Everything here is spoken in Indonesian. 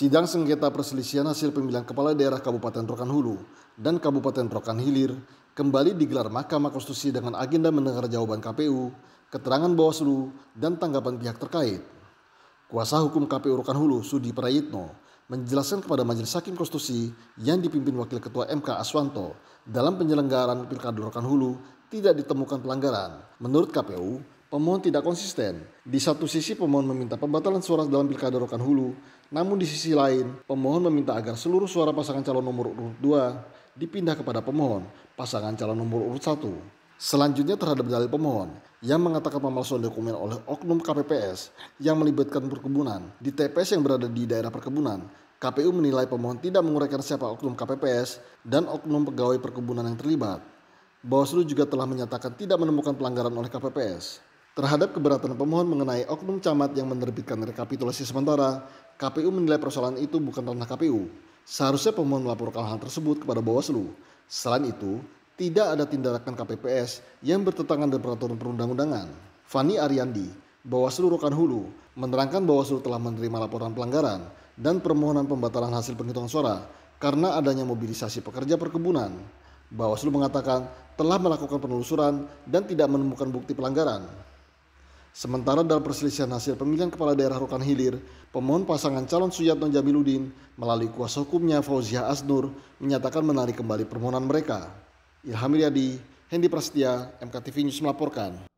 Sidang sengketa perselisihan hasil pemilihan kepala daerah Kabupaten Rokan Hulu dan Kabupaten Rokan Hilir kembali digelar Mahkamah Konstitusi dengan agenda mendengar jawaban KPU, keterangan Bawaslu, dan tanggapan pihak terkait. Kuasa hukum KPU Rokan Hulu, Sudi Prayitno, menjelaskan kepada Majelis Hakim Konstitusi yang dipimpin Wakil Ketua MK Aswanto dalam penyelenggaraan Pilkada Rokan Hulu tidak ditemukan pelanggaran. Menurut KPU, pemohon tidak konsisten. Di satu sisi pemohon meminta pembatalan suara dalam pilkada Rokan Hulu, namun di sisi lain pemohon meminta agar seluruh suara pasangan calon nomor urut 2 dipindah kepada pemohon pasangan calon nomor urut 1. Selanjutnya terhadap dalil pemohon yang mengatakan pemalsuan dokumen oleh oknum KPPS yang melibatkan perkebunan di TPS yang berada di daerah perkebunan KPU menilai pemohon tidak menguraikan siapa oknum KPPS dan oknum pegawai perkebunan yang terlibat. Bawaslu juga telah menyatakan tidak menemukan pelanggaran oleh KPPS. Terhadap keberatan pemohon mengenai oknum camat yang menerbitkan rekapitulasi sementara, KPU menilai persoalan itu bukan ranah KPU. Seharusnya pemohon melaporkan hal tersebut kepada Bawaslu. Selain itu, tidak ada tindakan KPPS yang bertentangan dengan peraturan perundang-undangan. Fani Ariandi, Bawaslu Rokan Hulu, menerangkan Bawaslu telah menerima laporan pelanggaran dan permohonan pembatalan hasil penghitungan suara karena adanya mobilisasi pekerja perkebunan. Bawaslu mengatakan telah melakukan penelusuran dan tidak menemukan bukti pelanggaran. Sementara dalam perselisihan hasil pemilihan kepala daerah Rukan Hilir, pemohon pasangan calon Suyatno Jamiludin melalui kuasa hukumnya Fauziah Asnur menyatakan menarik kembali permohonan mereka. Ilham Riyadi, Hendi Prasetya, MKTV News melaporkan.